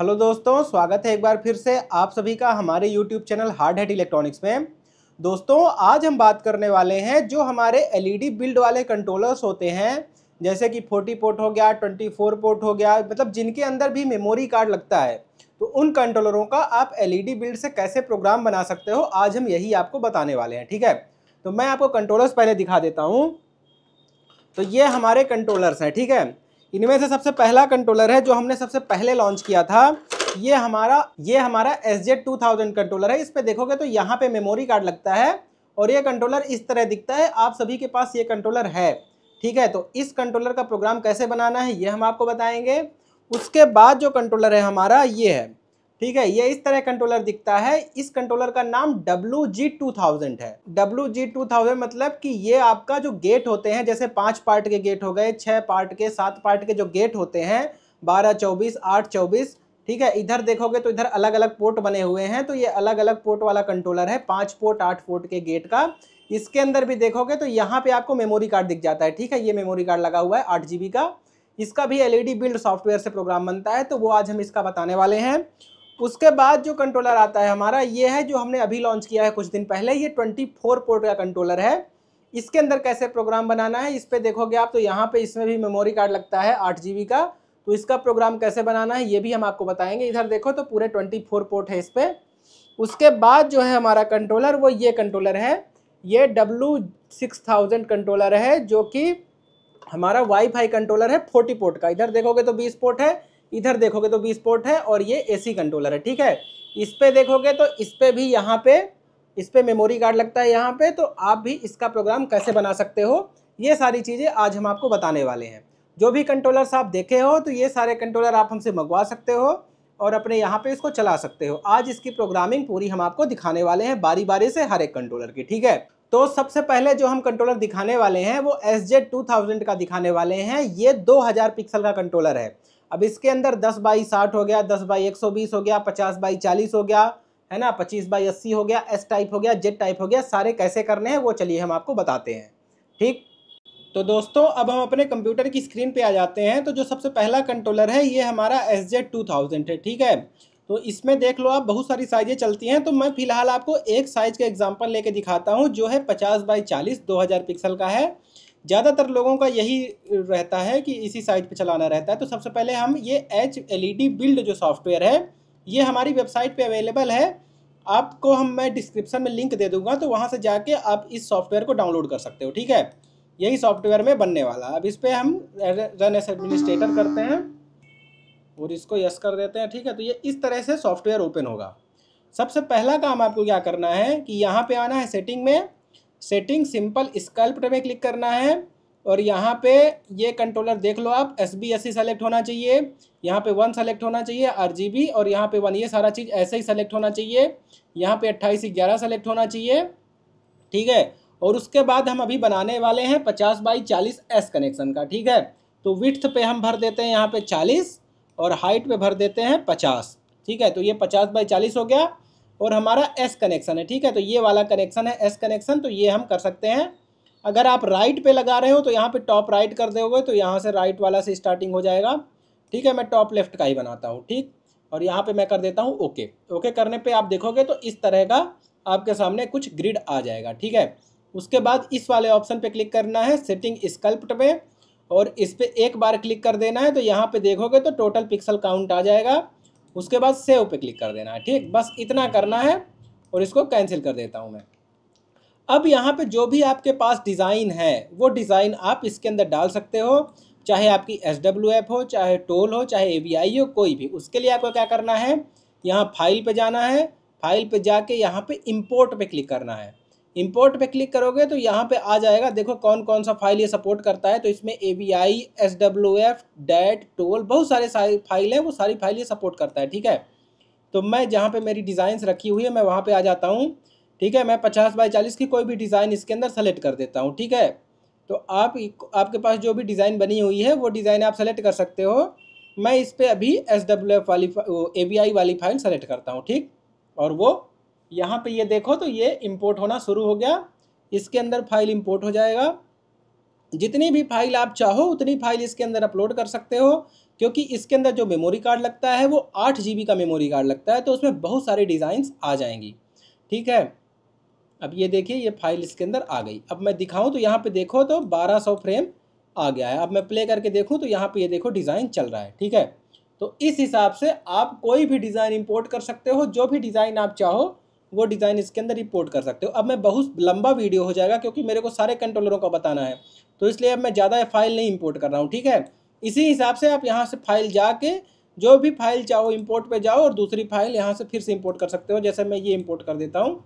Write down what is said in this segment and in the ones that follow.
hello दोस्तों स्वागत है एक बार फिर से आप सभी का हमारे YouTube channel hard head electronics में दोस्तों आज हम बात करने वाले हैं जो हमारे एलईडी बिल्ड e वाले कंट्रोलर्स होते हैं जैसे कि 40 पोर्ट हो गया 24 पोर्ट हो गया मतलब जिनके अंदर भी मेमोरी कार्ड लगता है तो उन कंट्रोलरों का आप एल बिल्ड e से कैसे प्रोग्राम बना सकते हो आज हम यही आपको बताने वाले हैं ठीक है तो मैं आपको कंट्रोलर्स पहले दिखा देता हूँ तो ये हमारे कंट्रोलर्स हैं ठीक है इनमें से सबसे पहला कंट्रोलर है जो हमने सबसे पहले लॉन्च किया था ये हमारा ये हमारा S Z two thousand controller है इस पर देखोगे तो यहाँ पे मेमोरी कार्ड लगता है और ये कंट्रोलर इस तरह दिखता है आप सभी के पास ये कंट्रोलर है ठीक है तो इस कंट्रोलर का प्रोग्राम कैसे बनाना है ये हम आपको बताएंगे उसके बाद जो कंट्रोलर है हमारा ये है ठीक है ये इस तरह कंट्रोलर दिखता है इस कंट्रोलर का नाम डब्लू जी टू थाउजेंड है डब्लू जी टू थाउजेंड मतलब कि ये आपका जो गेट होते हैं जैसे पांच पार्ट के गेट हो गए छः पार्ट के सात पार्ट के जो गेट होते हैं बारह चौबीस आठ चौबीस ठीक है इधर देखोगे तो इधर अलग अलग पोर्ट बने हुए हैं तो ये अलग अलग पोर्ट वाला कंट्रोलर है पाँच पोर्ट आठ पोर्ट के गेट का इसके अंदर भी देखोगे तो यहाँ पे आपको मेमोरी कार्ड दिख जाता है ठीक है ये मेमोरी कार्ड लगा हुआ है आठ जी का इसका भी एलईडी बिल्ड सॉफ्टवेयर से प्रोग्राम बनता है तो वो आज हम इसका बताने वाले हैं उसके बाद जो कंट्रोलर आता है हमारा ये है जो हमने अभी लॉन्च किया है कुछ दिन पहले ये ट्वेंटी फोर पोर्ट का कंट्रोलर है इसके अंदर कैसे प्रोग्राम बनाना है इस पर देखोगे आप तो यहाँ पे इसमें भी मेमोरी कार्ड लगता है आठ जी का तो इसका प्रोग्राम कैसे बनाना है ये भी हम आपको बताएंगे इधर देखो तो पूरे ट्वेंटी फोर पोर्ट है इस पर उसके बाद जो है हमारा कंट्रोलर वो ये कंट्रोलर है ये डब्लू सिक्स थाउजेंड कंट्रोलर है जो कि हमारा वाई कंट्रोलर है फोर्टी पोर्ट का इधर देखोगे तो बीस पोर्ट है इधर देखोगे तो बीस पोर्ट है और ये एसी कंट्रोलर है ठीक है इस पर देखोगे तो इस पर भी यहाँ पे इस पर मेमोरी कार्ड लगता है यहाँ पे तो आप भी इसका प्रोग्राम कैसे बना सकते हो ये सारी चीज़ें आज हम आपको बताने वाले हैं जो भी कंट्रोलर्स आप देखे हो तो ये सारे कंट्रोलर आप हमसे मंगवा सकते हो और अपने यहाँ पे इसको चला सकते हो आज इसकी प्रोग्रामिंग पूरी हम आपको दिखाने वाले हैं बारी बारी से हर एक कंट्रोलर की ठीक है तो सबसे पहले जो हम कंट्रोलर दिखाने वाले हैं वो एस जे टू थाउजेंड का दिखाने वाले हैं ये दो हज़ार पिक्सल का कंट्रोलर है अब इसके अंदर दस बाई साठ हो गया दस बाई एक सौ बीस हो गया पचास बाई चालीस हो गया है ना पच्चीस बाई अस्सी हो गया एस टाइप हो गया जेड टाइप हो गया सारे कैसे करने हैं वो चलिए हम आपको बताते हैं ठीक तो दोस्तों अब हम अपने कंप्यूटर की स्क्रीन पे आ जाते हैं तो जो सबसे पहला कंट्रोलर है ये हमारा एस जेड टू थाउजेंड है ठीक है तो इसमें देख लो आप बहुत सारी साइजें चलती हैं तो मैं फिलहाल आपको एक साइज़ का एग्जाम्पल लेके दिखाता हूँ जो है पचास बाई चालीस दो हज़ार पिक्सल का है ज़्यादातर लोगों का यही रहता है कि इसी साइट पे चलाना रहता है तो सबसे पहले हम ये एच एल बिल्ड जो सॉफ्टवेयर है ये हमारी वेबसाइट पे अवेलेबल है आपको हम मैं डिस्क्रिप्शन में लिंक दे दूंगा तो वहाँ से जाके आप इस सॉफ्टवेयर को डाउनलोड कर सकते हो ठीक है यही सॉफ्टवेयर में बनने वाला अब इस पर हम रन एस एडमिनिस्ट्रेटर करते हैं और इसको यस कर देते हैं ठीक है तो ये इस तरह से सॉफ्टवेयर ओपन होगा सबसे पहला काम आपको क्या करना है कि यहाँ पे आना है सेटिंग में सेटिंग सिंपल स्कल्प्ट में क्लिक करना है और यहाँ पे ये कंट्रोलर देख लो आप S B S C select होना चाहिए यहाँ पे वन सेलेक्ट होना चाहिए आर जी बी और यहाँ पे वन ये सारा चीज़ ऐसे ही सेलेक्ट होना चाहिए यहाँ पे अट्ठाईस ग्यारह सेलेक्ट होना चाहिए ठीक है और उसके बाद हम अभी बनाने वाले हैं पचास बाई चालीस एस कनेक्शन का ठीक है तो विथ पे हम भर देते हैं यहाँ पे चालीस और हाइट पे भर देते हैं पचास ठीक है तो ये पचास बाई चालीस हो गया और हमारा एस कनेक्शन है ठीक है तो ये वाला कनेक्शन है एस कनेक्शन तो ये हम कर सकते हैं अगर आप राइट पे लगा रहे हो तो यहाँ पे टॉप राइट कर दोगे तो यहाँ से राइट वाला से स्टार्टिंग हो जाएगा ठीक है मैं टॉप लेफ्ट का ही बनाता हूँ ठीक और यहाँ पे मैं कर देता हूँ ओके ओके करने पे आप देखोगे तो इस तरह का आपके सामने कुछ ग्रिड आ जाएगा ठीक है उसके बाद इस वाले ऑप्शन पर क्लिक करना है सेटिंग स्कल्प्ट पे और इस पर एक बार क्लिक कर देना है तो यहाँ पर देखोगे तो टोटल पिक्सल काउंट आ जाएगा उसके बाद सेव पे क्लिक कर देना है ठीक बस इतना करना है और इसको कैंसिल कर देता हूँ मैं अब यहाँ पे जो भी आपके पास डिज़ाइन है वो डिज़ाइन आप इसके अंदर डाल सकते हो चाहे आपकी एस डब्ल्यू एफ हो चाहे टोल हो चाहे ए बी आई हो कोई भी उसके लिए आपको क्या करना है यहाँ फाइल पे जाना है फाइल पे जाके यहाँ पे इंपोर्ट पे क्लिक करना है इंपोर्ट पे क्लिक करोगे तो यहाँ पे आ जाएगा देखो कौन कौन सा फाइल ये सपोर्ट करता है तो इसमें A B I S W F DAT tool बहुत सारे फाइल है वो सारी फाइल ये सपोर्ट करता है ठीक है तो मैं जहाँ पे मेरी डिज़ाइंस रखी हुई है मैं वहाँ पे आ जाता हूँ ठीक है मैं पचास बाई चालीस की कोई भी डिज़ाइन इसके अंदर सेलेक्ट कर देता हूँ ठीक है तो आप आपके पास जो भी डिज़ाइन बनी हुई है वो डिज़ाइन आप सेलेक्ट कर सकते हो मैं इस पर अभी एस डब्ल्यू एफ वाली ए बी आई वाली फाइल सेलेक्ट करता हूँ ठीक और वो यहाँ पे ये देखो तो ये इंपोर्ट होना शुरू हो गया इसके अंदर फाइल इंपोर्ट हो जाएगा जितनी भी फाइल आप चाहो उतनी फाइल इसके अंदर अपलोड कर सकते हो क्योंकि इसके अंदर जो मेमोरी कार्ड लगता है वो आठ जी का मेमोरी कार्ड लगता है तो उसमें बहुत सारे डिज़ाइंस आ जाएंगी ठीक है अब ये देखिए ये फाइल इसके अंदर आ गई अब मैं दिखाऊं तो यहाँ पे देखो तो 1200 फ्रेम आ गया है अब मैं प्ले करके देखूं तो यहाँ पे ये देखो डिज़ाइन चल रहा है ठीक है तो इस हिसाब से आप कोई भी डिज़ाइन इंपोर्ट कर सकते हो जो भी डिज़ाइन आप चाहो वो डिज़ाइन इसके अंदर रिपोर्ट कर सकते हो अब मैं बहुत लंबा वीडियो हो जाएगा क्योंकि मेरे को सारे कंट्रोलरों का बताना है तो इसलिए अब मैं ज़्यादा फाइल नहीं इम्पोर्ट कर रहा हूँ ठीक है इसी हिसाब से आप यहाँ से फाइल जाके जो भी फाइल चाहो इम्पोर्ट पर जाओ और दूसरी फाइल यहाँ से फिर से इम्पोर्ट कर सकते हो जैसे मैं ये इम्पोर्ट कर देता हूँ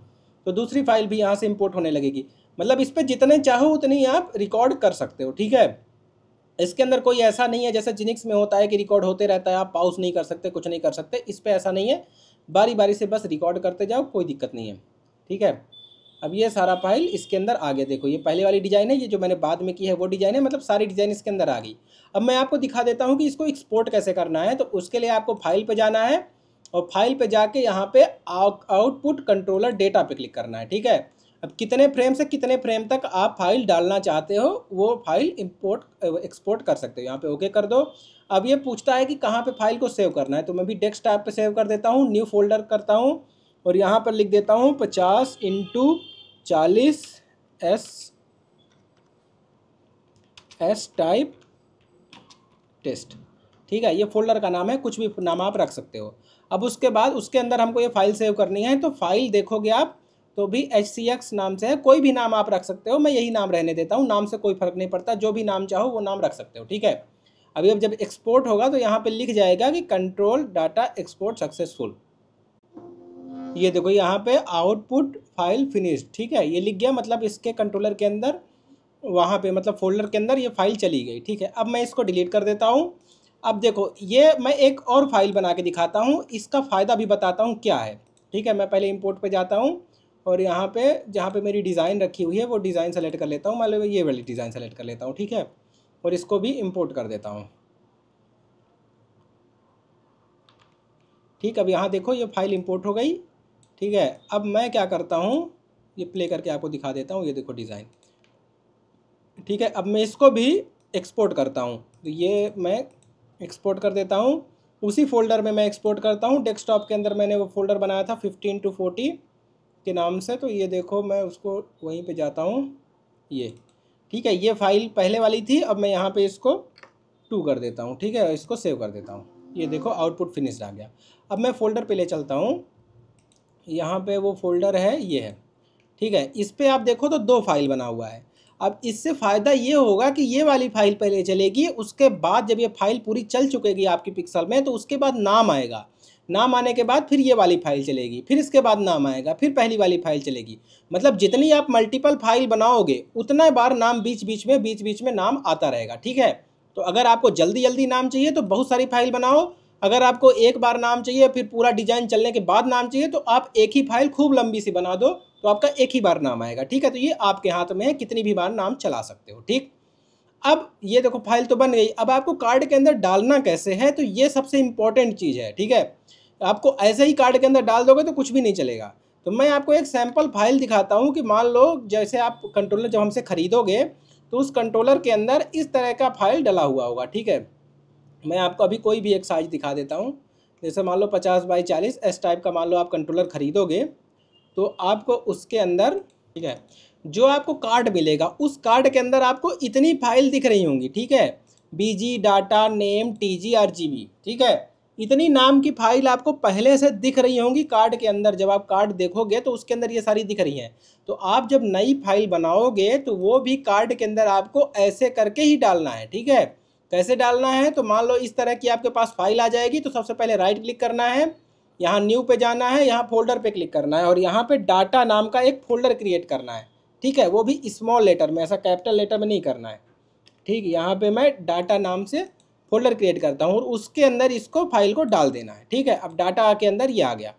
तो दूसरी फाइल भी यहाँ से इम्पोर्ट होने लगेगी मतलब इस पर जितने चाहो उतनी आप रिकॉर्ड कर सकते हो ठीक है इसके अंदर कोई ऐसा नहीं है जैसे जिनिक्स में होता है कि रिकॉर्ड होते रहता है आप पाउस नहीं कर सकते कुछ नहीं कर सकते इस पर ऐसा नहीं है बारी बारी से बस रिकॉर्ड करते जाओ कोई दिक्कत नहीं है ठीक है अब ये सारा फाइल इसके अंदर आ गया देखो ये पहले वाली डिज़ाइन है ये जो मैंने बाद में की है वो डिज़ाइन है मतलब सारी डिज़ाइन इसके अंदर आ गई अब मैं आपको दिखा देता हूँ कि इसको एक्सपोर्ट कैसे करना है तो उसके लिए आपको फाइल पर जाना है और फाइल पर जाके यहाँ पे आउटपुट कंट्रोलर डेटा पे क्लिक करना है ठीक है अब कितने फ्रेम से कितने फ्रेम तक आप फाइल डालना चाहते हो वो फाइल इंपोर्ट एक्सपोर्ट कर सकते हो यहाँ पे ओके कर दो अब ये पूछता है कि कहाँ पे फाइल को सेव करना है तो मैं भी डेस्क टाइप पर सेव कर देता हूँ न्यू फोल्डर करता हूँ और यहाँ पर लिख देता हूँ पचास इंटू चालीस एस एस टाइप टेस्ट ठीक है ये फोल्डर का नाम है कुछ भी नाम आप रख सकते हो अब उसके बाद उसके अंदर हमको ये फाइल सेव करनी है तो फाइल देखोगे आप तो भी एच सी एक्स नाम से है कोई भी नाम आप रख सकते हो मैं यही नाम रहने देता हूँ नाम से कोई फर्क नहीं पड़ता जो भी नाम चाहो वो नाम रख सकते हो ठीक है अभी अब जब एक्सपोर्ट होगा तो यहाँ पे लिख जाएगा कि कंट्रोल डाटा एक्सपोर्ट सक्सेसफुल ये देखो यहाँ पे आउटपुट फाइल फिनिश ठीक है ये लिख गया मतलब इसके कंट्रोलर के अंदर वहाँ पे मतलब फोल्डर के अंदर ये फाइल चली गई ठीक है अब मैं इसको डिलीट कर देता हूँ अब देखो ये मैं एक और फाइल बना के दिखाता हूँ इसका फ़ायदा भी बताता हूँ क्या है ठीक है मैं पहले इम्पोर्ट पर जाता हूँ और यहाँ पे जहाँ पर मेरी डिज़ाइन रखी हुई है वो डिज़ाइन सेलेक्ट कर लेता हूँ मतलब ये वाली डिज़ाइन सेलेक्ट कर लेता हूँ ठीक है और इसको भी इम्पोर्ट कर देता हूँ ठीक अब यहाँ देखो ये फाइल इम्पोर्ट हो गई ठीक है अब मैं क्या करता हूँ ये प्ले करके आपको दिखा देता हूँ ये देखो डिज़ाइन ठीक है अब मैं इसको भी एक्सपोर्ट करता हूँ तो ये मैं एक्सपोर्ट कर देता हूँ उसी फोल्डर में मैं एक्सपोर्ट करता हूँ डेस्कटॉप के अंदर मैंने वो फोल्डर बनाया था फिफ्टीन टू फोर्टी के नाम से तो ये देखो मैं उसको वहीं पे जाता हूँ ये ठीक है ये फाइल पहले वाली थी अब मैं यहाँ पे इसको टू कर देता हूँ ठीक है इसको सेव कर देता हूँ ये देखो आउटपुट फिनिश्ड आ गया अब मैं फ़ोल्डर पे ले चलता हूँ यहाँ पे वो फोल्डर है ये है ठीक है इस पर आप देखो तो दो फाइल बना हुआ है अब इससे फ़ायदा ये होगा कि ये वाली फाइल पहले चलेगी उसके बाद जब ये फाइल पूरी चल चुकेगी आपकी पिक्सल में तो उसके बाद नाम आएगा नाम आने के बाद फिर ये वाली फाइल चलेगी फिर इसके बाद नाम आएगा फिर पहली वाली फाइल चलेगी मतलब जितनी आप मल्टीपल फाइल बनाओगे उतना बार नाम बीच बीच में बीच बीच में नाम आता रहेगा ठीक है तो अगर आपको जल्दी जल्दी नाम चाहिए तो बहुत सारी फाइल बनाओ अगर आपको एक बार नाम चाहिए फिर पूरा डिजाइन चलने के बाद नाम चाहिए तो आप एक ही फाइल खूब लंबी सी बना दो तो आपका एक ही बार नाम आएगा ठीक है तो ये आपके हाथ में है कितनी भी बार नाम चला सकते हो ठीक अब ये देखो फाइल तो बन गई अब आपको कार्ड के अंदर डालना कैसे है तो ये सबसे इम्पॉर्टेंट चीज़ है ठीक है आपको ऐसे ही कार्ड के अंदर डाल दोगे तो कुछ भी नहीं चलेगा तो मैं आपको एक सैम्पल फाइल दिखाता हूँ कि मान लो जैसे आप कंट्रोलर जब हमसे ख़रीदोगे तो उस कंट्रोलर के अंदर इस तरह का फाइल डला हुआ होगा ठीक है मैं आपको अभी कोई भी एक साइज दिखा देता हूँ जैसे मान लो पचास बाई चालीस एस टाइप का मान लो आप कंट्रोलर ख़रीदोगे तो आपको उसके अंदर ठीक है जो आपको कार्ड मिलेगा उस कार्ड के अंदर आपको इतनी फाइल दिख रही होंगी ठीक है B G data name T G R G B ठीक है इतनी नाम की फाइल आपको पहले से दिख रही होंगी कार्ड के अंदर जब आप कार्ड देखोगे तो उसके अंदर ये सारी दिख रही हैं तो आप जब नई फाइल बनाओगे तो वो भी कार्ड के अंदर आपको ऐसे करके ही डालना है ठीक है कैसे डालना है तो मान लो इस तरह की आपके पास फाइल आ जाएगी तो सबसे पहले राइट क्लिक करना है यहाँ न्यू पे जाना है यहाँ फोल्डर पे क्लिक करना है और यहाँ पे डाटा नाम का एक फोल्डर क्रिएट करना है ठीक है वो भी स्मॉल लेटर में ऐसा कैपिटल लेटर में नहीं करना है ठीक यहाँ पे मैं डाटा नाम से फोल्डर क्रिएट करता हूँ और उसके अंदर इसको फाइल को डाल देना है ठीक है अब डाटा के अंदर ये आ गया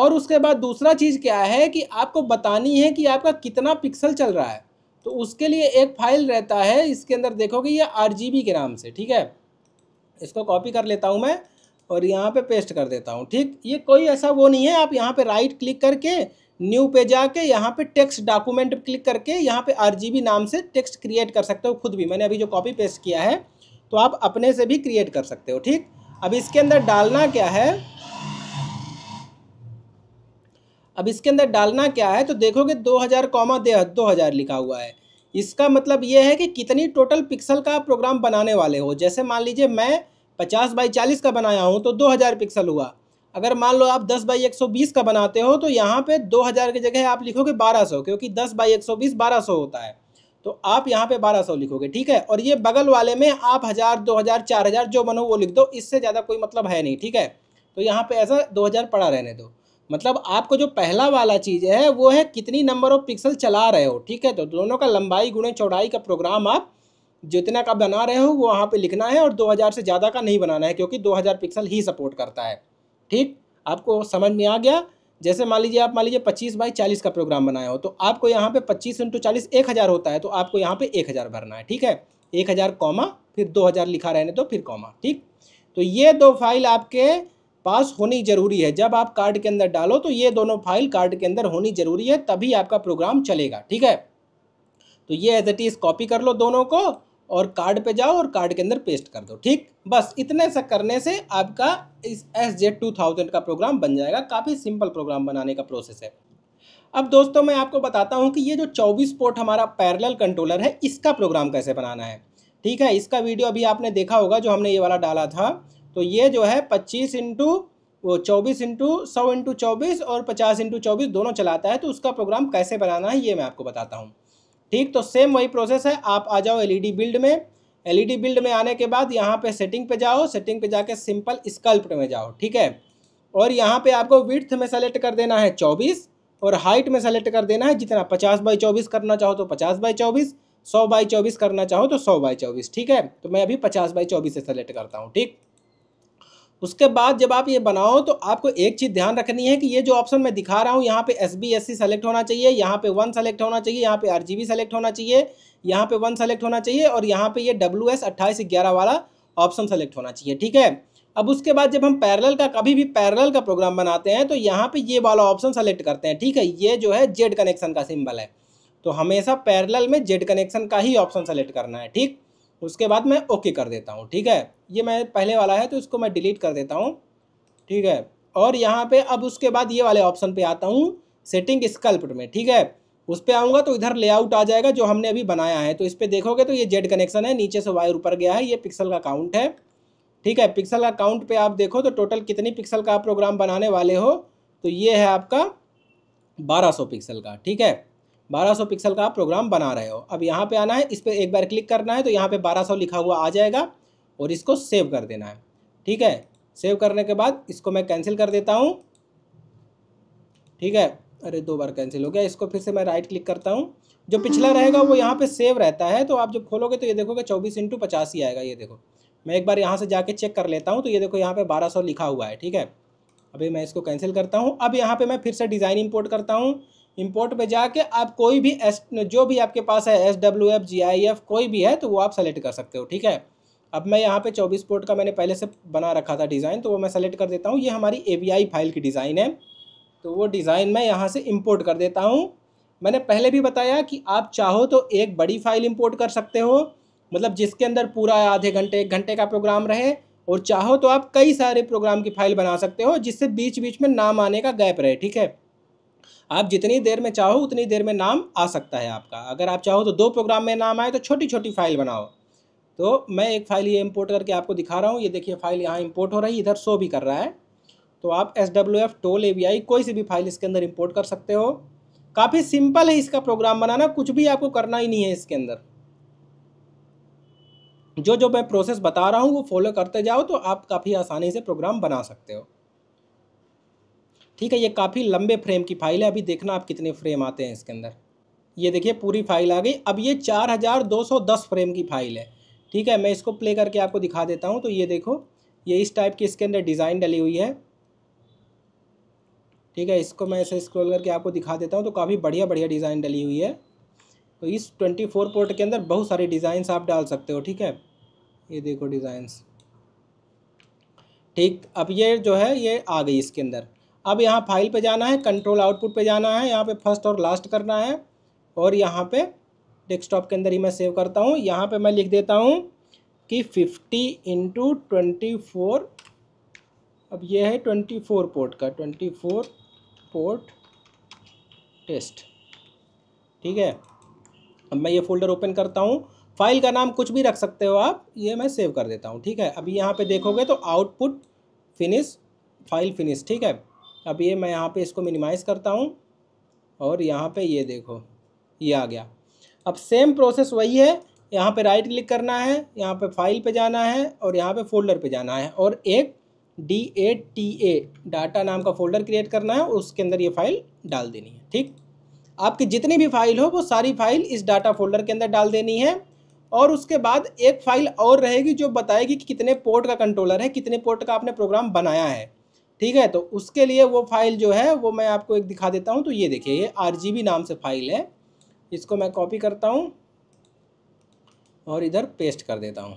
और उसके बाद दूसरा चीज़ क्या है कि आपको बतानी है कि आपका कितना पिक्सल चल रहा है तो उसके लिए एक फ़ाइल रहता है इसके अंदर देखोगे ये आर के नाम से ठीक है इसको कॉपी कर लेता हूँ मैं और यहाँ पे पेस्ट कर देता हूँ ठीक ये कोई ऐसा वो नहीं है आप यहाँ पे राइट क्लिक करके न्यू पे जाके यहाँ पे टेक्स्ट डॉक्यूमेंट क्लिक करके यहाँ पे आर नाम से टेक्स्ट क्रिएट कर सकते हो खुद भी मैंने अभी जो कॉपी पेस्ट किया है तो आप अपने से भी क्रिएट कर सकते हो ठीक अब इसके अंदर डालना क्या है अब इसके अंदर डालना क्या है तो देखोगे 2000 कॉमा दे हजार लिखा हुआ है इसका मतलब ये है कि कितनी टोटल पिक्सल का प्रोग्राम बनाने वाले हो जैसे मान लीजिए मैं 50 बाई 40 का बनाया हूँ तो 2000 पिक्सल हुआ अगर मान लो आप 10 बाई 120 का बनाते हो तो यहाँ पे 2000 की जगह आप लिखोगे 1200 क्योंकि 10 बाई 120 1200 होता है तो आप यहाँ पे 1200 लिखोगे ठीक है और ये बगल वाले में आप हज़ार दो हज़ार चार हज़ार जो बनो वो लिख दो इससे ज़्यादा कोई मतलब है नहीं ठीक है तो यहाँ पे ऐसा 2000 पड़ा रहने दो मतलब आपको जो पहला वाला चीज़ है वो है कितनी नंबर ऑफ पिक्सल चला रहे हो ठीक है तो दोनों का लंबाई गुणे चौड़ाई का प्रोग्राम आप जितना का बना रहे हो वो वहाँ पर लिखना है और दो से ज़्यादा का नहीं बनाना है क्योंकि दो पिक्सल ही सपोर्ट करता है ठीक आपको समझ में आ गया जैसे मान लीजिए आप मान लीजिए पच्चीस बाई चालीस का प्रोग्राम बनाया हो तो आपको यहाँ पे पच्चीस इंटू चालीस एक हज़ार होता है तो आपको यहाँ पे एक हज़ार भरना है ठीक है एक हज़ार कॉमा फिर दो हज़ार लिखा रहने दो तो, फिर कॉमा ठीक तो ये दो फाइल आपके पास होनी ज़रूरी है जब आप कार्ड के अंदर डालो तो ये दोनों फाइल कार्ड के अंदर होनी ज़रूरी है तभी आपका प्रोग्राम चलेगा ठीक है तो ये एज एट इज़ कॉपी कर लो दोनों को और कार्ड पे जाओ और कार्ड के अंदर पेस्ट कर दो ठीक बस इतने से करने से आपका इस एस जेड टू थाउजेंड का प्रोग्राम बन जाएगा काफ़ी सिंपल प्रोग्राम बनाने का प्रोसेस है अब दोस्तों मैं आपको बताता हूँ कि ये जो चौबीस पोर्ट हमारा पैरेलल कंट्रोलर है इसका प्रोग्राम कैसे बनाना है ठीक है इसका वीडियो अभी आपने देखा होगा जो हमने ये वाला डाला था तो ये जो है पच्चीस इंटू वो चौबीस इंटू सौ इंटू चौबीस और पचास इंटू चौबीस दोनों चलाता है तो उसका प्रोग्राम कैसे बनाना है ये मैं आपको बताता हूँ ठीक तो सेम वही प्रोसेस है आप आ जाओ एलईडी बिल्ड e में एलईडी बिल्ड e में आने के बाद यहाँ पे सेटिंग पे जाओ सेटिंग पे जाके सिंपल स्कल्प्ट में जाओ ठीक है और यहाँ पे आपको विथ में सेलेक्ट कर देना है चौबीस और हाइट में सेलेक्ट कर देना है जितना पचास बाई चौबीस करना चाहो तो पचास बाई चौबीस सौ बाई चौबीस करना चाहो तो सौ बाई चौबीस ठीक है तो मैं अभी पचास बाई चौबीस से सेलेक्ट करता हूँ ठीक उसके बाद जब आप ये बनाओ तो आपको एक चीज़ ध्यान रखनी है कि ये जो ऑप्शन मैं दिखा रहा हूँ यहाँ पे S B S C select होना चाहिए यहाँ पे वन सेलेक्ट होना चाहिए यहाँ पे आर जी बी सेलेक्ट होना चाहिए यहाँ पे वन सेलेक्ट होना चाहिए और यहाँ पे ये डब्ल्यू एस अट्ठाईस ग्यारह वाला ऑप्शन सेलेक्ट होना चाहिए ठीक है अब उसके बाद जब हम पैरल का कभी भी पैरल का प्रोग्राम बनाते हैं तो यहाँ पर ये वाला ऑप्शन सेलेक्ट करते हैं ठीक है ये जो है जेड कनेक्शन का सिम्बल है तो हमेशा पैरल में जेड कनेक्शन का ही ऑप्शन सेलेक्ट करना है ठीक उसके बाद मैं ओके कर देता हूँ ठीक है ये मैं पहले वाला है तो इसको मैं डिलीट कर देता हूँ ठीक है और यहाँ पे अब उसके बाद ये वाले ऑप्शन पे आता हूँ सेटिंग स्कल्प्ट में ठीक है उस पर आऊँगा तो इधर लेआउट आ जाएगा जो हमने अभी बनाया है तो इस पर देखोगे तो ये जेड कनेक्शन है नीचे से वायर ऊपर गया है ये पिक्सल का काउंट है ठीक है पिक्सल का काउंट पर आप देखो तो टोटल कितनी पिक्सल का प्रोग्राम बनाने वाले हो तो ये है आपका बारह पिक्सल का ठीक है 1200 पिक्सल का आप प्रोग्राम बना रहे हो अब यहाँ पे आना है इस पर एक बार क्लिक करना है तो यहाँ पे 1200 लिखा हुआ आ जाएगा और इसको सेव कर देना है ठीक है सेव करने के बाद इसको मैं कैंसिल कर देता हूँ ठीक है अरे दो बार कैंसिल हो गया इसको फिर से मैं राइट क्लिक करता हूँ जो पिछला रहेगा वो यहाँ पर सेव रहता है तो आप जब खोलोगे तो ये देखोगे चौबीस इंटू पचास ही आएगा ये देखो मैं एक बार यहाँ से जाके चेक कर लेता हूँ तो ये देखो यहाँ पर बारह सौ लिखा हुआ है ठीक है अभी मैं इसको कैंसिल करता हूँ अब यहाँ पे मैं फिर से डिज़ाइन इंपोर्ट करता हूँ इंपोर्ट पे जाके आप कोई भी एस जो भी आपके पास है S W F G I F कोई भी है तो वो आप सेलेक्ट कर सकते हो ठीक है अब मैं यहाँ पे 24 पोर्ट का मैंने पहले से बना रखा था डिज़ाइन तो वो मैं सेलेक्ट कर देता हूँ ये हमारी ए फाइल की डिज़ाइन है तो वो डिज़ाइन मैं यहाँ से इम्पोर्ट कर देता हूँ मैंने पहले भी बताया कि आप चाहो तो एक बड़ी फाइल इम्पोर्ट कर सकते हो मतलब जिसके अंदर पूरा आधे घंटे एक घंटे का प्रोग्राम रहे और चाहो तो आप कई सारे प्रोग्राम की फाइल बना सकते हो जिससे बीच बीच में नाम आने का गैप रहे ठीक है आप जितनी देर में चाहो उतनी देर में नाम आ सकता है आपका अगर आप चाहो तो दो प्रोग्राम में नाम आए तो छोटी छोटी फाइल बनाओ तो मैं एक फ़ाइल ये इम्पोर्ट करके आपको दिखा रहा हूँ ये देखिए फाइल यहाँ इम्पोर्ट हो रही है इधर शो भी कर रहा है तो आप S W F tool A I कोई सी भी फाइल इसके अंदर इम्पोर्ट कर सकते हो काफ़ी सिंपल है इसका प्रोग्राम बनाना कुछ भी आपको करना ही नहीं है इसके अंदर जो जो मैं प्रोसेस बता रहा हूँ वो फॉलो करते जाओ तो आप काफ़ी आसानी से प्रोग्राम बना सकते हो ठीक है ये काफ़ी लंबे फ्रेम की फाइल है अभी देखना आप कितने फ्रेम आते हैं इसके अंदर ये देखिए पूरी फाइल आ गई अब ये चार हज़ार दो सौ दस फ्रेम की फाइल है ठीक है मैं इसको प्ले करके आपको दिखा देता हूँ तो ये देखो ये इस टाइप की इसके अंदर डिज़ाइन डली हुई है ठीक है इसको मैं ऐसे स्क्रॉल करके आपको दिखा देता हूँ तो काफ़ी बढ़िया बढ़िया डिज़ाइन डली हुई है तो इस ट्वेंटी फोर पोर्ट के अंदर बहुत सारे डिज़ाइंस आप डाल सकते हो ठीक है ये देखो डिज़ाइंस ठीक अब ये जो है ये आ गई इसके अंदर अब यहाँ फाइल पे जाना है कंट्रोल आउटपुट पे जाना है यहाँ पे फर्स्ट और लास्ट करना है और यहाँ पे डेस्कटॉप के अंदर ही मैं सेव करता हूँ यहाँ पे मैं लिख देता हूँ कि फिफ्टी इंटू ट्वेंटी फोर अब ये है ट्वेंटी फोर पोर्ट का ट्वेंटी फोर पोर्ट टेस्ट ठीक है अब मैं ये फोल्डर ओपन करता हूँ फाइल का नाम कुछ भी रख सकते हो आप ये मैं सेव कर देता हूँ ठीक है अभी यहाँ पर देखोगे तो आउटपुट फिनिश फाइल फिनिश ठीक है अब ये मैं यहाँ पे इसको मिनिमाइज़ करता हूँ और यहाँ पे ये देखो ये आ गया अब सेम प्रोसेस वही है यहाँ पे राइट क्लिक करना है यहाँ पे फाइल पे जाना है और यहाँ पे फोल्डर पे जाना है और एक D A T A data नाम का फोल्डर क्रिएट करना है और उसके अंदर ये फाइल डाल देनी है ठीक आपकी जितनी भी फाइल हो वो सारी फाइल इस डाटा फोल्डर के अंदर डाल देनी है और उसके बाद एक फाइल और रहेगी जो बताएगी कि कितने पोर्ट का कंट्रोलर है कितने पोर्ट का आपने प्रोग्राम बनाया है ठीक है तो उसके लिए वो फाइल जो है वो मैं आपको एक दिखा देता हूँ तो ये देखिए ये आर नाम से फाइल है इसको मैं कॉपी करता हूँ और इधर पेस्ट कर देता हूँ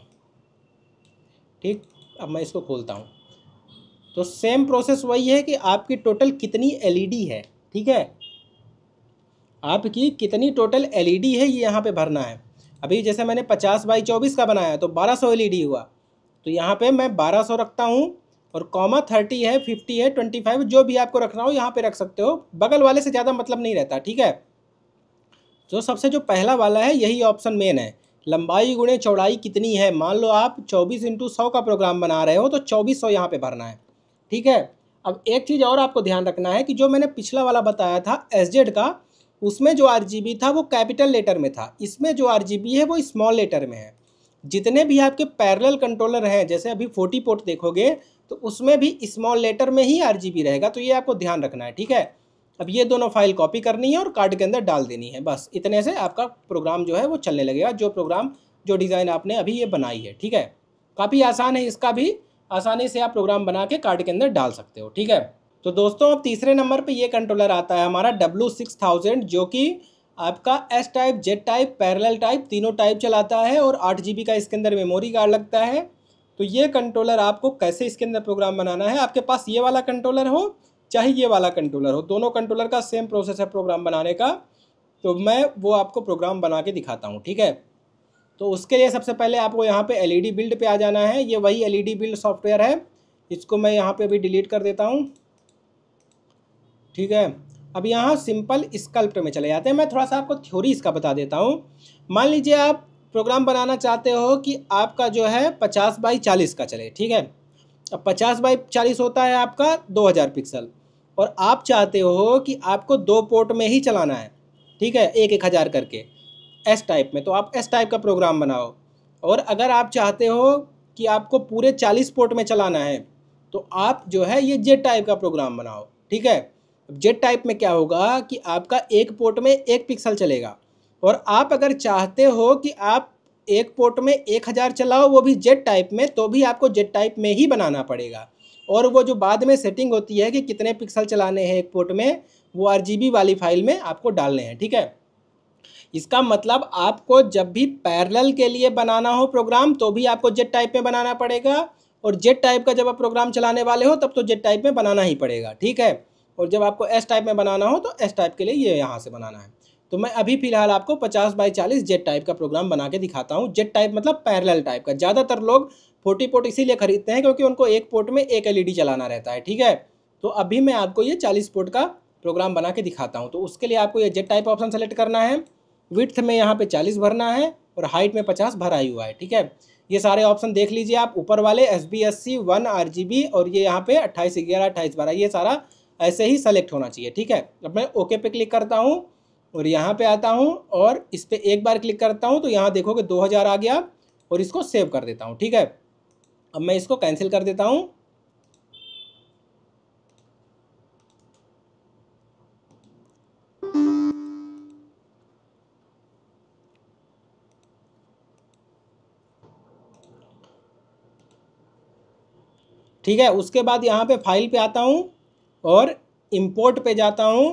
ठीक अब मैं इसको खोलता हूँ तो सेम प्रोसेस वही है कि आपकी टोटल कितनी एलईडी e है ठीक है आपकी कितनी टोटल एलईडी e है ये यहाँ पे भरना है अभी जैसे मैंने पचास बाई चौबीस का बनाया तो बारह सौ एल e हुआ तो यहाँ पे मैं बारह सौ रखता हूँ और कॉमा थर्टी है फिफ्टी है ट्वेंटी फाइव जो भी आपको रखना हो यहाँ पे रख सकते हो बगल वाले से ज़्यादा मतलब नहीं रहता ठीक है तो सबसे जो पहला वाला है यही ऑप्शन मेन है लंबाई गुणे चौड़ाई कितनी है मान लो आप चौबीस इंटू सौ का प्रोग्राम बना रहे हो तो चौबीस सौ यहाँ पर भरना है ठीक है अब एक चीज़ और आपको ध्यान रखना है कि जो मैंने पिछला वाला बताया था एस का उसमें जो आर था वो कैपिटल लेटर में था इसमें जो आर है वो स्मॉल लेटर में है जितने भी आपके पैरेलल कंट्रोलर हैं जैसे अभी फोर्टी पोर्ट देखोगे तो उसमें भी स्मॉल लेटर में ही आर रहेगा तो ये आपको ध्यान रखना है ठीक है अब ये दोनों फाइल कॉपी करनी है और कार्ड के अंदर डाल देनी है बस इतने से आपका प्रोग्राम जो है वो चलने लगेगा जो प्रोग्राम जो डिज़ाइन आपने अभी ये बनाई है ठीक है काफ़ी आसान है इसका भी आसानी से आप प्रोग्राम बना के कार्ड के अंदर डाल सकते हो ठीक है तो दोस्तों अब तीसरे नंबर पे ये कंट्रोलर आता है हमारा डब्लू सिक्स थाउजेंड जो कि आपका S type Z type parallel type तीनों टाइप चलाता है और आठ जी बी का इसके अंदर मेमोरी कार्ड लगता है तो ये कंट्रोलर आपको कैसे इसके अंदर प्रोग्राम बनाना है आपके पास ये वाला कंट्रोलर हो चाहे ये वाला कंट्रोलर हो दोनों कंट्रोलर का सेम प्रोसेस है प्रोग्राम बनाने का तो मैं वो आपको प्रोग्राम बना के दिखाता हूँ ठीक है तो उसके लिए सबसे पहले आपको यहाँ पे एलईडी बिल्ड e पे आ जाना है ये वही एलईडी बिल्ड सॉफ्टवेयर है इसको मैं यहाँ पे अभी डिलीट कर देता हूँ ठीक है अब यहाँ सिंपल स्कल्प्ट में चले जाते हैं मैं थोड़ा सा आपको थ्योरी इसका बता देता हूँ मान लीजिए आप प्रोग्राम बनाना चाहते हो कि आपका जो है पचास बाई चालीस का चले ठीक है अब पचास बाई चालीस होता है आपका दो हज़ार पिक्सल और आप चाहते हो कि आपको दो पोर्ट में ही चलाना है ठीक है एक एक हज़ार करके एस टाइप में तो आप एस टाइप का प्रोग्राम बनाओ और अगर आप चाहते हो कि आपको पूरे चालीस पोर्ट में चलाना है तो आप जो है ये जेड टाइप का प्रोग्राम बनाओ ठीक है जेड टाइप में क्या होगा कि आपका एक पोर्ट में एक पिक्सल चलेगा और आप अगर चाहते हो कि आप एक पोर्ट में एक हज़ार चलाओ वो भी जेट टाइप में तो भी आपको जेट टाइप में ही बनाना पड़ेगा और वो जो बाद में सेटिंग होती है कि कितने पिक्सल चलाने हैं एक पोर्ट में वो आर वाली फाइल में आपको डालने हैं ठीक है इसका मतलब आपको जब भी पैरल के लिए बनाना हो प्रोग्राम तो भी आपको जेट टाइप में बनाना पड़ेगा और जेट टाइप का जब आप प्रोग्राम चलाने वाले हो तब तो जेट टाइप में बनाना ही पड़ेगा ठीक है और जब आपको एस टाइप में बनाना हो तो एस टाइप के लिए ये यहाँ से बनाना है तो मैं अभी फिलहाल आपको 50 बाई 40 जेट टाइप का प्रोग्राम बना के दिखाता हूँ जेट टाइप मतलब पैरेलल टाइप का ज़्यादातर लोग फोर्टी पोर्ट इसीलिए खरीदते हैं क्योंकि उनको एक पोर्ट में एक एलईडी चलाना रहता है ठीक है तो अभी मैं आपको ये चालीस पोर्ट का प्रोग्राम बना के दिखाता हूँ तो उसके लिए आपको ये जेट टाइप ऑप्शन सेलेक्ट करना है विथ में यहाँ पर चालीस भरना है और हाइट में पचास भरा हुआ है ठीक है ये सारे ऑप्शन देख लीजिए आप ऊपर वाले S B S C one R G B और ये यहाँ पे अट्ठाईस ग्यारह अट्ठाईस बारह ये सारा ऐसे ही सेलेक्ट होना चाहिए ठीक है अब मैं ओके पे क्लिक करता हूँ और यहाँ पे आता हूँ और इस पर एक बार क्लिक करता हूँ तो यहाँ देखोगे 2000 आ गया और इसको सेव कर देता हूँ ठीक है अब मैं इसको कैंसिल कर देता हूँ ठीक है उसके बाद यहाँ पे फाइल पे आता हूँ और इंपोर्ट पे जाता हूँ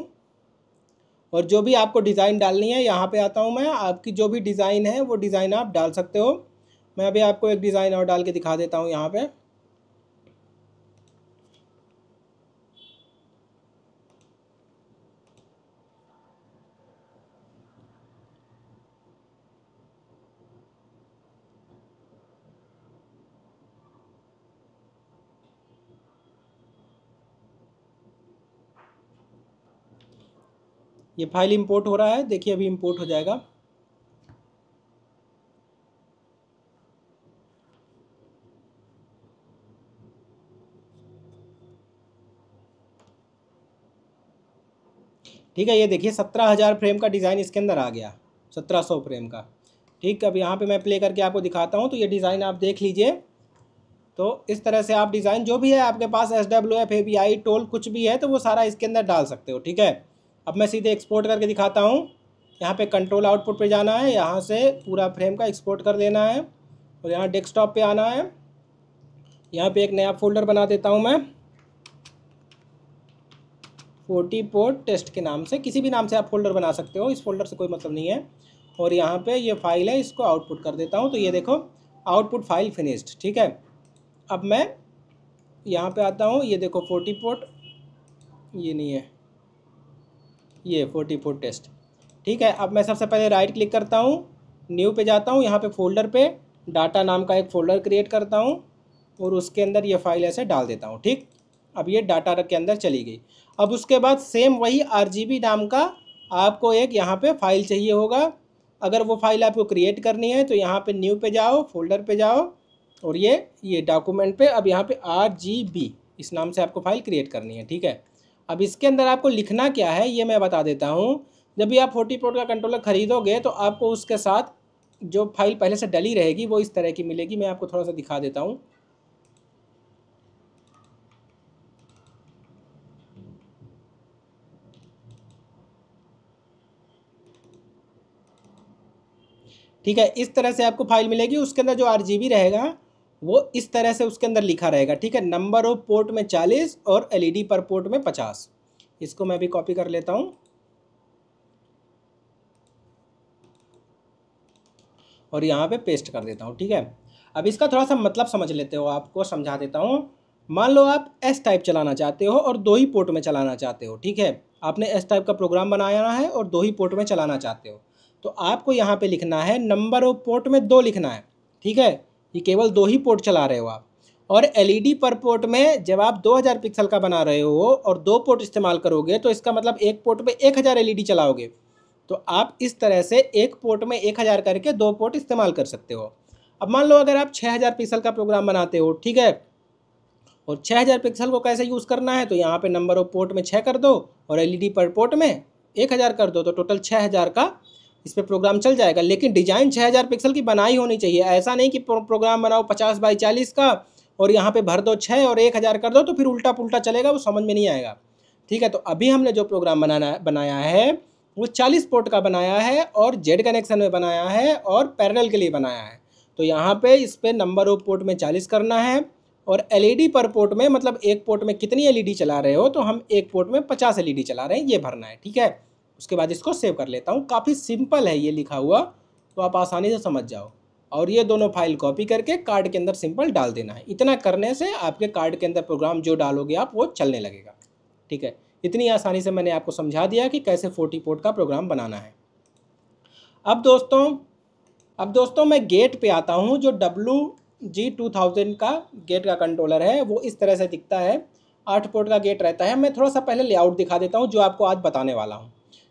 और जो भी आपको डिज़ाइन डालनी है यहाँ पे आता हूँ मैं आपकी जो भी डिज़ाइन है वो डिज़ाइन आप डाल सकते हो मैं अभी आपको एक डिज़ाइन और डाल के दिखा देता हूँ यहाँ पर ये फाइल इंपोर्ट हो रहा है देखिए अभी इंपोर्ट हो जाएगा ठीक है ये देखिए सत्रह हज़ार फ्रेम का डिज़ाइन इसके अंदर आ गया सत्रह सौ फ्रेम का ठीक अब यहाँ पे मैं प्ले करके आपको दिखाता हूँ तो ये डिज़ाइन आप देख लीजिए तो इस तरह से आप डिज़ाइन जो भी है आपके पास S W F A B I tool कुछ भी है तो वो सारा इसके अंदर डाल सकते हो ठीक है अब मैं सीधे एक्सपोर्ट करके दिखाता हूँ यहाँ पे कंट्रोल आउटपुट पे जाना है यहाँ से पूरा फ्रेम का एक्सपोर्ट कर देना है और यहाँ डेस्कटॉप पे आना है यहाँ पे एक नया फोल्डर बना देता हूँ मैं फोर्टी पोर्ट टेस्ट के नाम से किसी भी नाम से आप फोल्डर बना सकते हो इस फोल्डर से कोई मतलब नहीं है और यहाँ पे ये फाइल है इसको आउटपुट कर देता हूँ तो ये देखो आउटपुट फाइल फिनिश्ड ठीक है अब मैं यहाँ पर आता हूँ ये देखो फोर्टी पोर्ट ये नहीं है ये फोर्टी फोर टेस्ट ठीक है अब मैं सबसे पहले राइट क्लिक करता हूँ न्यू पे जाता हूँ यहाँ पे फोल्डर पे डाटा नाम का एक फ़ोल्डर क्रिएट करता हूँ और उसके अंदर ये फाइल ऐसे डाल देता हूँ ठीक अब ये डाटा के अंदर चली गई अब उसके बाद सेम वही आर नाम का आपको एक यहाँ पर फाइल चाहिए होगा अगर वो फाइल आपको क्रिएट करनी है तो यहाँ पर न्यू पे जाओ फोल्डर पर जाओ और ये ये डॉक्यूमेंट पे अब यहाँ पे आर इस नाम से आपको फाइल क्रिएट करनी है ठीक है अब इसके अंदर आपको लिखना क्या है ये मैं बता देता हूँ जब भी आप फोर्टी प्रोट का कंट्रोलर खरीदोगे तो आपको उसके साथ जो फाइल पहले से डली रहेगी वो इस तरह की मिलेगी मैं आपको थोड़ा सा दिखा देता हूँ ठीक है इस तरह से आपको फाइल मिलेगी उसके अंदर जो आर रहेगा वो इस तरह से उसके अंदर लिखा रहेगा ठीक है नंबर ऑफ पोर्ट में चालीस और एलईडी e पर पोर्ट में पचास इसको मैं भी कॉपी कर लेता हूँ और यहाँ पे पेस्ट कर देता हूँ ठीक है अब इसका थोड़ा सा मतलब समझ लेते हो आपको समझा देता हूँ मान लो आप एस टाइप चलाना चाहते हो और दो ही पोर्ट में चलाना चाहते हो ठीक है आपने एस टाइप का प्रोग्राम बनाया है और दो ही पोर्ट में चलाना चाहते हो तो आपको यहाँ पे लिखना है नंबर ऑफ पोर्ट में दो लिखना है ठीक है ये केवल दो ही पोर्ट चला रहे हो आप और एलईडी e पर पोर्ट में जब आप 2000 पिक्सल का बना रहे हो और दो पोर्ट इस्तेमाल करोगे तो इसका मतलब एक पोर्ट पे 1000 एलईडी चलाओगे तो आप इस तरह से एक पोर्ट में 1000 करके दो पोर्ट इस्तेमाल कर सकते हो अब मान लो अगर आप 6000 पिक्सल का प्रोग्राम बनाते हो ठीक है और 6000 पिक्सल को कैसे यूज़ करना है तो यहाँ पर नंबर ऑफ पोर्ट में छः कर दो और एल e पर पोर्ट में एक हज़ार कर दो तो टोटल छः हज़ार का इस पर प्रोग्राम चल जाएगा लेकिन डिज़ाइन 6000 पिक्सल की बनाई होनी चाहिए ऐसा नहीं कि प्रोग्राम बनाओ पचास बाई चालीस का और यहाँ पे भर दो छः और एक हज़ार कर दो तो फिर उल्टा पुल्टा चलेगा वो समझ में नहीं आएगा ठीक है तो अभी हमने जो प्रोग्राम बनाना बनाया है वो चालीस पोर्ट का बनाया है और जेड कनेक्शन में बनाया है और पैरल के लिए बनाया है तो यहाँ पर इस पर नंबर ऑफ पोर्ट में चालीस करना है और एल e पर पोर्ट में मतलब एक पोर्ट में कितनी एल e चला रहे हो तो हम एक पोर्ट में पचास एल e चला रहे हैं ये भरना है ठीक है उसके बाद इसको सेव कर लेता हूँ काफ़ी सिंपल है ये लिखा हुआ तो आप आसानी से समझ जाओ और ये दोनों फाइल कॉपी करके कार्ड के अंदर सिंपल डाल देना है इतना करने से आपके कार्ड के अंदर प्रोग्राम जो डालोगे आप वो चलने लगेगा ठीक है इतनी आसानी से मैंने आपको समझा दिया कि कैसे फोर्टी पोर्ट का प्रोग्राम बनाना है अब दोस्तों अब दोस्तों मैं गेट पे आता हूँ जो डब्लू जी टू थाउजेंड का गेट का कंट्रोलर है वो इस तरह से दिखता है आठ पोर्ट का गेट रहता है मैं थोड़ा सा पहले लेआउट दिखा देता हूँ जो आपको आज बताने वाला हूँ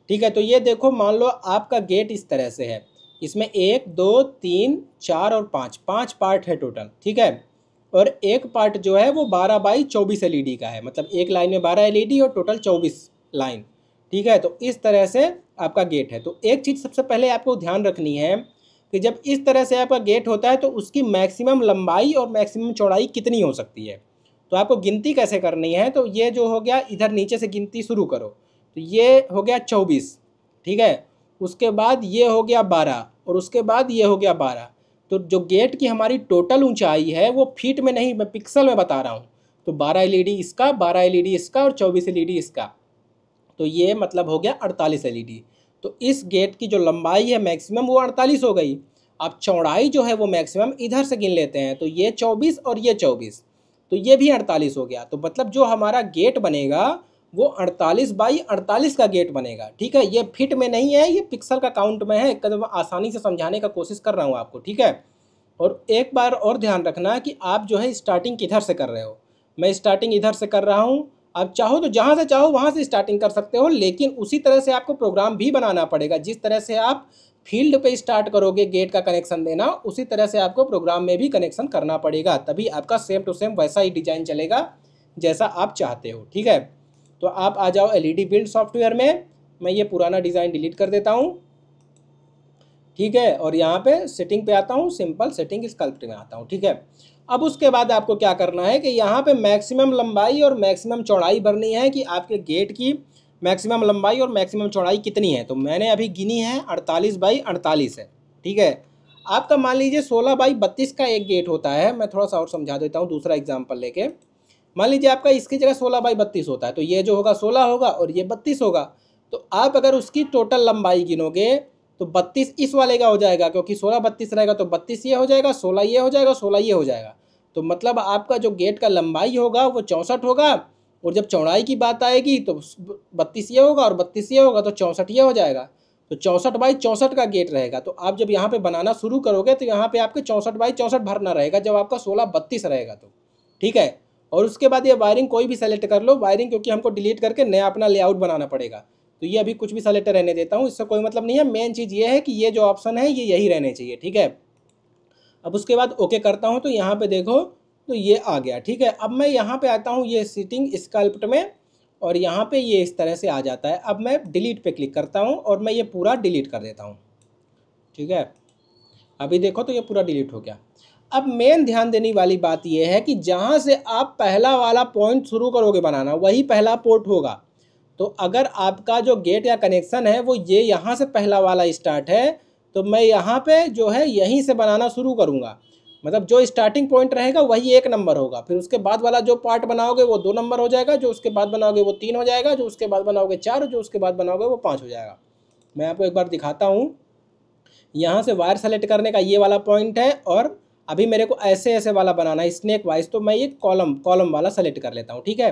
ठीक है तो ये देखो मान लो आपका गेट इस तरह से है इसमें एक दो तीन चार और पाँच पाँच पार्ट है टोटल ठीक है और एक पार्ट जो है वो बारह बाई चौबीस एल का है मतलब एक लाइन में बारह एल और टोटल चौबीस लाइन ठीक है तो इस तरह से आपका गेट है तो एक चीज़ सबसे पहले आपको ध्यान रखनी है कि जब इस तरह से आपका गेट होता है तो उसकी मैक्सिमम लंबाई और मैक्सिमम चौड़ाई कितनी हो सकती है तो आपको गिनती कैसे करनी है तो ये जो हो गया इधर नीचे से गिनती शुरू करो तो ये हो गया चौबीस ठीक है उसके बाद ये हो गया बारह और उसके बाद ये हो गया बारह तो जो गेट की हमारी टोटल ऊंचाई है वो फीट में नहीं मैं पिक्सल में बता रहा हूँ तो बारह एल इसका बारह एल इसका और चौबीस एल इसका तो ये मतलब हो गया अड़तालीस एल तो इस गेट की जो लंबाई है मैक्सिमम वो अड़तालीस हो गई अब चौड़ाई जो है वो मैक्सिमम इधर से गिन लेते हैं तो ये चौबीस और ये चौबीस तो ये भी अड़तालीस हो गया तो मतलब जो हमारा गेट बनेगा वो 48 बाई 48 का गेट बनेगा ठीक है ये फिट में नहीं है ये पिक्सल का काउंट में है कदम आसानी से समझाने का कोशिश कर रहा हूँ आपको ठीक है और एक बार और ध्यान रखना कि आप जो है स्टार्टिंग किधर से कर रहे हो मैं स्टार्टिंग इधर से कर रहा हूँ आप चाहो तो जहाँ से चाहो वहाँ से स्टार्टिंग कर सकते हो लेकिन उसी तरह से आपको प्रोग्राम भी बनाना पड़ेगा जिस तरह से आप फील्ड पे स्टार्ट करोगे गेट का कनेक्शन देना उसी तरह से आपको प्रोग्राम में भी कनेक्शन करना पड़ेगा तभी आपका सेम टू सेम वैसा ही डिजाइन चलेगा जैसा आप चाहते हो ठीक है तो आप आ जाओ एलईडी बिल्ड सॉफ्टवेयर में मैं ये पुराना डिज़ाइन डिलीट कर देता हूँ ठीक है और यहाँ पे सेटिंग पे आता हूँ सिंपल सेटिंग स्कल्प्ट में आता हूँ ठीक है अब उसके बाद आपको क्या करना है कि यहाँ पे मैक्सिमम लंबाई और मैक्सिमम चौड़ाई भरनी है कि आपके गेट की मैक्सिमम लंबाई और मैक्सिमम चौड़ाई कितनी है तो मैंने अभी गिनी है अड़तालीस बाई अड़तालीस है ठीक है आपका मान लीजिए सोलह बाई बत्तीस का एक गेट होता है मैं थोड़ा सा और समझा देता हूँ दूसरा एग्जाम्पल लेके मान लीजिए आपका इसकी जगह सोलह बाई बत्तीस होता है तो ये जो होगा सोलह होगा और ये बत्तीस होगा तो आप अगर उसकी टोटल लंबाई गिनोगे तो बत्तीस इस वाले का हो जाएगा क्योंकि सोलह बत्तीस रहेगा तो बत्तीस ये हो जाएगा सोलह ये हो जाएगा सोलह ये हो जाएगा तो मतलब आपका जो गेट का लंबाई होगा वो चौंसठ होगा और जब चौड़ाई की बात आएगी तो बत्तीस ये होगा और बत्तीस ये होगा तो चौंसठ ये हो जाएगा तो चौंसठ बाई चौंसठ का गेट रहेगा तो आप जब यहाँ पे बनाना शुरू करोगे तो यहाँ पे आपके चौंसठ बाई चौंसठ भरना रहेगा जब आपका सोलह बत्तीस रहेगा तो ठीक है और उसके बाद ये वायरिंग कोई भी सेलेक्ट कर लो वायरिंग क्योंकि हमको डिलीट करके नया अपना लेआउट बनाना पड़ेगा तो ये अभी कुछ भी सेलेक्ट रहने देता हूँ इससे कोई मतलब नहीं है मेन चीज़ ये है कि ये जो ऑप्शन है ये यही रहने चाहिए ठीक है अब उसके बाद ओके करता हूँ तो यहाँ पे देखो तो ये आ गया ठीक है अब मैं यहाँ पे आता हूँ ये सीटिंग स्कल्प्ट में और यहाँ पे ये इस तरह से आ जाता है अब मैं डिलीट पे क्लिक करता हूँ और मैं ये पूरा डिलीट कर देता हूँ ठीक है अभी देखो तो ये पूरा डिलीट हो गया अब मेन ध्यान देने वाली बात यह है कि जहाँ से आप पहला वाला पॉइंट शुरू करोगे बनाना वही पहला पोर्ट होगा तो अगर आपका जो गेट या कनेक्शन है वो ये यहाँ से पहला वाला स्टार्ट है तो मैं यहाँ पे जो है यहीं से बनाना शुरू करूँगा मतलब जो स्टार्टिंग पॉइंट रहेगा वही एक नंबर होगा फिर उसके बाद वाला जो पार्ट बनाओगे वो दो नंबर हो जाएगा जो उसके बाद बनाओगे वो तीन हो जाएगा जो उसके बाद बनाओगे चार जो उसके बाद बनाओगे वो पाँच हो जाएगा मैं आपको एक बार दिखाता हूँ यहाँ से वायर सेलेक्ट करने का ये वाला पॉइंट है और अभी मेरे को ऐसे ऐसे वाला बनाना है स्नैक वाइज तो मैं ये कॉलम कॉलम वाला सेलेक्ट कर लेता हूँ ठीक है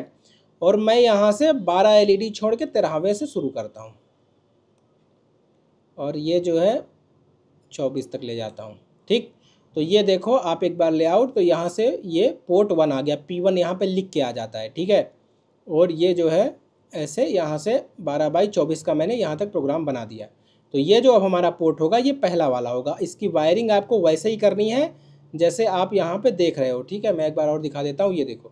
और मैं यहाँ से बारह एलईडी छोड़ के तेरहवें से शुरू करता हूँ और ये जो है चौबीस तक ले जाता हूँ ठीक तो ये देखो आप एक बार लेआउट तो यहाँ से ये पोर्ट वन आ गया पी वन यहाँ पर लिख के आ जाता है ठीक है और ये जो है ऐसे यहाँ से बारह बाई चौबीस का मैंने यहाँ तक प्रोग्राम बना दिया तो ये जो अब हमारा पोर्ट होगा ये पहला वाला होगा इसकी वायरिंग आपको वैसे ही करनी है जैसे आप यहाँ पे देख रहे हो ठीक है मैं एक बार और दिखा देता हूँ ये देखो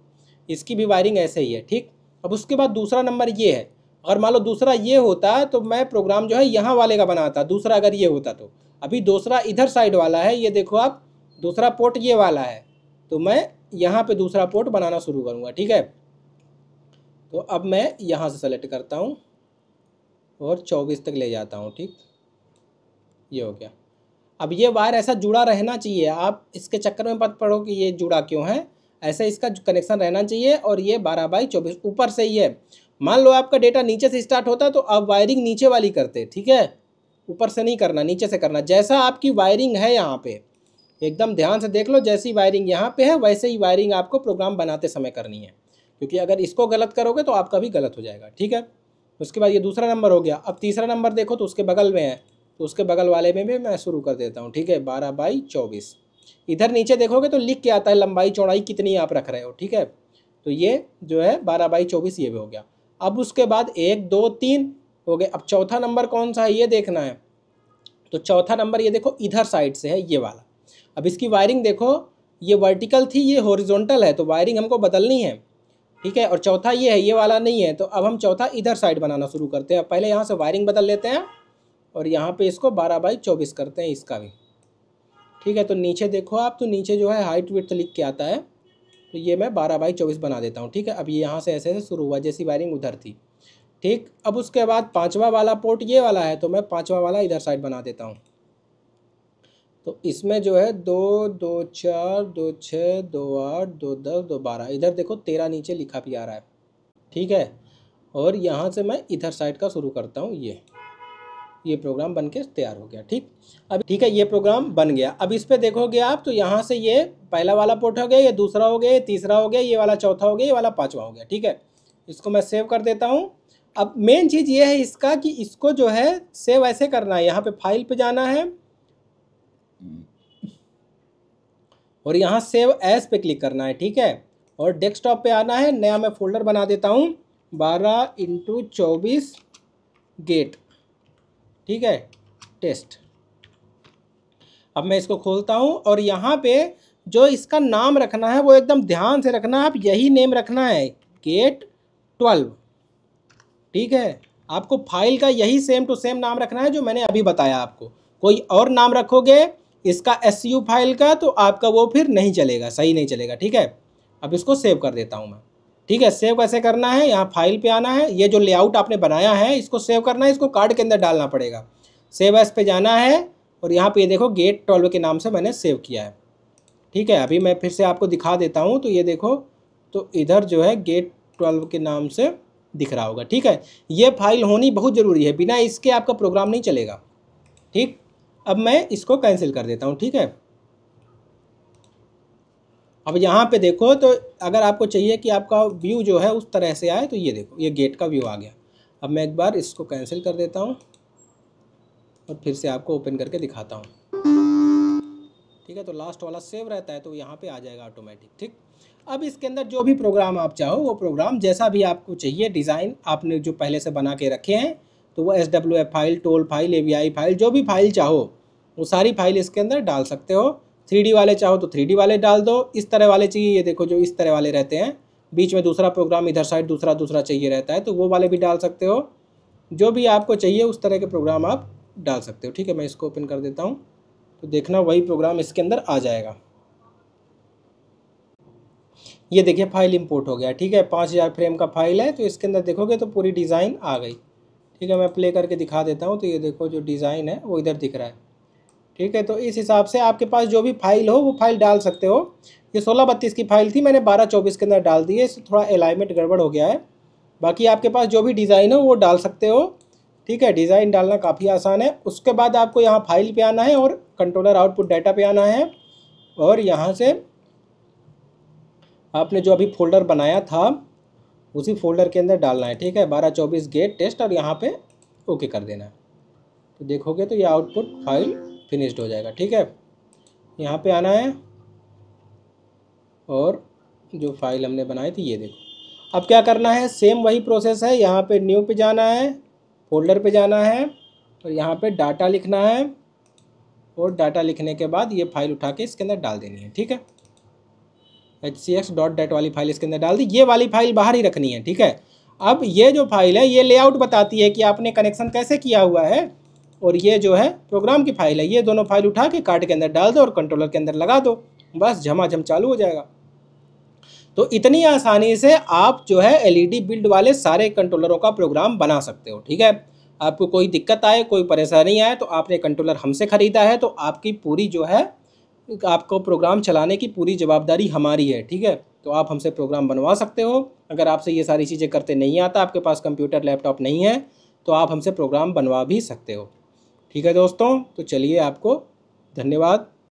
इसकी भी वायरिंग ऐसे ही है ठीक अब उसके बाद दूसरा नंबर ये है अगर मान लो दूसरा ये होता तो मैं प्रोग्राम जो है यहाँ वाले का बनाता दूसरा अगर ये होता तो अभी दूसरा इधर साइड वाला है ये देखो आप दूसरा पोर्ट ये वाला है तो मैं यहाँ पर दूसरा पोर्ट बनाना शुरू करूँगा ठीक है तो अब मैं यहाँ से सेलेक्ट करता हूँ और चौबीस तक ले जाता हूँ ठीक ये हो गया अब ये वायर ऐसा जुड़ा रहना चाहिए आप इसके चक्कर में मत पढ़ो कि ये जुड़ा क्यों है ऐसा इसका कनेक्शन रहना चाहिए और ये बारह बाई चौबीस ऊपर से ही है मान लो आपका डेटा नीचे से स्टार्ट होता तो आप वायरिंग नीचे वाली करते ठीक है ऊपर से नहीं करना नीचे से करना जैसा आपकी वायरिंग है यहाँ पे एकदम ध्यान से देख लो जैसी वायरिंग यहाँ पे है वैसे ही वायरिंग आपको प्रोग्राम बनाते समय करनी है क्योंकि अगर इसको गलत करोगे तो आपका भी गलत हो जाएगा ठीक है उसके बाद ये दूसरा नंबर हो गया अब तीसरा नंबर देखो तो उसके बगल में है तो उसके बगल वाले में भी मैं शुरू कर देता हूँ ठीक है बारह बाई चौबीस इधर नीचे देखोगे तो लिख के आता है लंबाई चौड़ाई कितनी आप रख रहे हो ठीक है तो ये जो है बारह बाई चौबीस ये भी हो गया अब उसके बाद एक दो तीन हो गए अब चौथा नंबर कौन सा है ये देखना है तो चौथा नंबर ये देखो इधर साइड से है ये वाला अब इसकी वायरिंग देखो ये वर्टिकल थी ये हॉरिजॉन्टल है तो वायरिंग हमको बदलनी है ठीक है और चौथा ये है ये वाला नहीं है तो अब हम चौथा इधर साइड बनाना शुरू करते हैं पहले यहाँ से वायरिंग बदल लेते हैं और यहाँ पे इसको बारह बाई चौबीस करते हैं इसका भी ठीक है तो नीचे देखो आप तो नीचे जो है हाइट विथ लिख के आता है तो ये मैं बारह बाई चौबीस बना देता हूँ ठीक है अब ये यहाँ से ऐसे ऐसे शुरू हुआ जैसी वायरिंग उधर थी ठीक अब उसके बाद पाँचवा वाला पोर्ट ये वाला है तो मैं पाँचवा वाला इधर साइड बना देता हूँ तो इसमें जो है दो दो चार दो छः दो आठ दो दस दो बारह इधर देखो तेरह नीचे लिखा भी आ रहा है ठीक है और यहाँ से मैं इधर साइड का शुरू करता हूँ ये ये प्रोग्राम बन के तैयार हो गया ठीक अब ठीक है ये प्रोग्राम बन गया अब इस पर देखोगे आप तो यहाँ से ये पहला वाला पोर्ट हो गया ये दूसरा हो गया ये तीसरा हो गया ये वाला चौथा हो गया ये वाला पाँचवा हो गया ठीक है इसको मैं सेव कर देता हूँ अब मेन चीज़ ये है इसका कि इसको जो है सेव ऐसे करना है यहाँ पे फाइल पे जाना है और यहाँ सेव एस पे क्लिक करना है ठीक है और डेस्कटॉप पे आना है नया मैं फोल्डर बना देता हूँ बारह इंटू चौबीस गेट ठीक है टेस्ट अब मैं इसको खोलता हूँ और यहाँ पे जो इसका नाम रखना है वो एकदम ध्यान से रखना है आप यही नेम रखना है गेट ट्वेल्व ठीक है आपको फाइल का यही सेम टू सेम नाम रखना है जो मैंने अभी बताया आपको कोई और नाम रखोगे इसका एस फाइल का तो आपका वो फिर नहीं चलेगा सही नहीं चलेगा ठीक है अब इसको सेव कर देता हूँ मैं ठीक है सेव कैसे करना है यहाँ फाइल पे आना है ये जो लेआउट आपने बनाया है इसको सेव करना है इसको कार्ड के अंदर डालना पड़ेगा सेव एस पे जाना है और यहाँ पे ये देखो गेट ट्वेल्व के नाम से मैंने सेव किया है ठीक है अभी मैं फिर से आपको दिखा देता हूँ तो ये देखो तो इधर जो है गेट ट्वेल्व के नाम से दिख रहा होगा ठीक है ये फाइल होनी बहुत ज़रूरी है बिना इसके आपका प्रोग्राम नहीं चलेगा ठीक अब मैं इसको कैंसिल कर देता हूँ ठीक है अब यहाँ पे देखो तो अगर आपको चाहिए कि आपका व्यू जो है उस तरह से आए तो ये देखो ये गेट का व्यू आ गया अब मैं एक बार इसको कैंसिल कर देता हूँ और फिर से आपको ओपन करके दिखाता हूँ ठीक है तो लास्ट वाला सेव रहता है तो यहाँ पे आ जाएगा ऑटोमेटिक ठीक अब इसके अंदर जो भी प्रोग्राम आप चाहो वो प्रोग्राम जैसा भी आपको चाहिए डिज़ाइन आपने जो पहले से बना के रखे हैं तो वो S W F file tool file A file जो भी फाइल चाहो वो सारी फाइल इसके अंदर डाल सकते हो थ्री वाले चाहो तो थ्री वाले डाल दो इस तरह वाले चाहिए ये देखो जो इस तरह वाले रहते हैं बीच में दूसरा प्रोग्राम इधर साइड दूसरा दूसरा चाहिए रहता है तो वो वाले भी डाल सकते हो जो भी आपको चाहिए उस तरह के प्रोग्राम आप डाल सकते हो ठीक है मैं इसको ओपन कर देता हूँ तो देखना वही प्रोग्राम इसके अंदर आ जाएगा ये देखिए फाइल इंपोर्ट हो गया ठीक है पाँच हज़ार फ्रेम का फाइल है तो इसके अंदर देखोगे तो पूरी डिज़ाइन आ गई ठीक है मैं प्ले करके दिखा देता हूँ तो ये देखो जो डिज़ाइन है वो इधर दिख रहा है ठीक है तो इस हिसाब से आपके पास जो भी फाइल हो वो फाइल डाल सकते हो ये सोलह बत्तीस की फाइल थी मैंने बारह चौबीस के अंदर डाल दी है इससे थोड़ा अलाइनमेंट गड़बड़ हो गया है बाकी आपके पास जो भी डिज़ाइन हो वो डाल सकते हो ठीक है डिज़ाइन डालना काफ़ी आसान है उसके बाद आपको यहाँ फाइल पे आना है और कंट्रोलर आउटपुट डाटा पे आना है और यहाँ से आपने जो अभी फोल्डर बनाया था उसी फोल्डर के अंदर डालना है ठीक है बारह चौबीस गेट टेस्ट और यहाँ पे ओके कर देना है तो देखोगे तो ये आउटपुट फाइल फिनिश्ड हो जाएगा ठीक है यहाँ पे आना है और जो फाइल हमने बनाई थी ये देखो अब क्या करना है सेम वही प्रोसेस है यहाँ पे न्यू पे जाना है फोल्डर पे जाना है और यहाँ पे डाटा लिखना है और डाटा लिखने के बाद ये फाइल उठा के इसके अंदर डाल देनी है ठीक है H C X dot DAT वाली फाइल इसके अंदर डाल दी ये वाली फाइल बाहर ही रखनी है ठीक है अब ये जो फाइल है ये लेआउट बताती है कि आपने कनेक्शन कैसे किया हुआ है और ये जो है प्रोग्राम की फाइल है ये दोनों फाइल उठा के कार्ड के अंदर डाल दो और कंट्रोलर के अंदर लगा दो बस झमाझम चालू हो जाएगा तो इतनी आसानी से आप जो है एलईडी बिल्ड e वाले सारे कंट्रोलरों का प्रोग्राम बना सकते हो ठीक है आपको कोई दिक्कत आए कोई परेशानी आए तो आपने कंट्रोलर हमसे ख़रीदा है तो आपकी पूरी जो है आपको प्रोग्राम चलाने की पूरी जवाबदारी हमारी है ठीक है तो आप हमसे प्रोग्राम बनवा सकते हो अगर आपसे ये सारी चीज़ें करते नहीं आता आपके पास कंप्यूटर लैपटॉप नहीं है तो आप हमसे प्रोग्राम बनवा भी सकते हो ठीक है दोस्तों तो चलिए आपको धन्यवाद